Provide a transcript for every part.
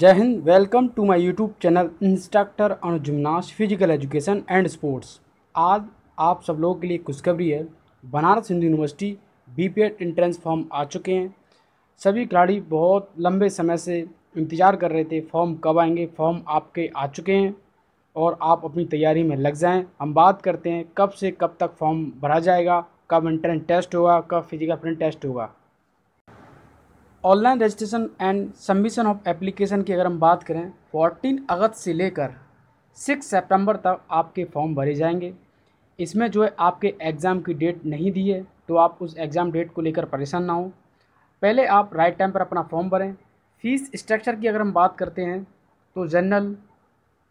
जय Hind welcome to my YouTube channel instructor on gymnast physical education and sports आज आप सब लोगों के लिए खुशखबरी है Banaras Hindu University BPEd entrance form आ चुके हैं सभी खिलाड़ी बहुत लंबे समय से इंतज़ार कर रहे थे फॉर्म कब आएंगे फॉर्म आपके आ चुके हैं और आप अपनी तैयारी में लग जाएँ हम बात करते हैं कब से कब तक फॉर्म भरा जाएगा कब इंट्रेंस टेस्ट होगा कब फिजिकल प्रिंट टेस्ट होगा online registration and submission of application की अगर हम बात करें 14 अगस्त से लेकर 6 सितंबर तक आपके फॉर्म भरे जाएंगे इसमें जो है आपके एग्ज़ाम की डेट नहीं दी है तो आप उस एग्ज़ाम डेट को लेकर परेशान ना हो पहले आप राइट टाइम पर अपना फॉर्म भरें फ़ीस स्ट्रक्चर की अगर हम बात करते हैं तो general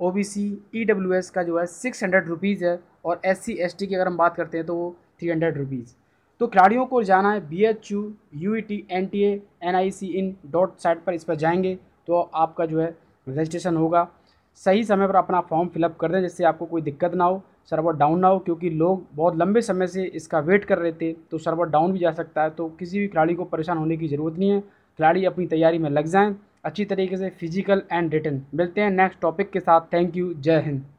O B C E W S का जो है सिक्स हंड्रेड रुपीज़ है और एस सी एस टी की अगर हम बात करते हैं तो वो थ्री हंड्रेड रुपीज़ तो खिलाड़ियों को जाना है B H U U E T N T N I C in dot site पर इस पर जाएंगे तो आपका जो है रजिस्ट्रेशन होगा सही समय पर अपना फॉर्म फिलअप कर दें जिससे आपको कोई दिक्कत ना हो सर्वर डाउन ना हो क्योंकि लोग बहुत लंबे समय से इसका वेट कर रहे थे तो सर्वर डाउन भी जा सकता है तो किसी भी खिलाड़ी को परेशान होने की ज़रूरत नहीं है खिलाड़ी अपनी तैयारी में लग जाएँ अच्छी तरीके से फिजिकल एंड रिटर्न मिलते हैं नेक्स्ट टॉपिक के साथ थैंक यू जय हिंद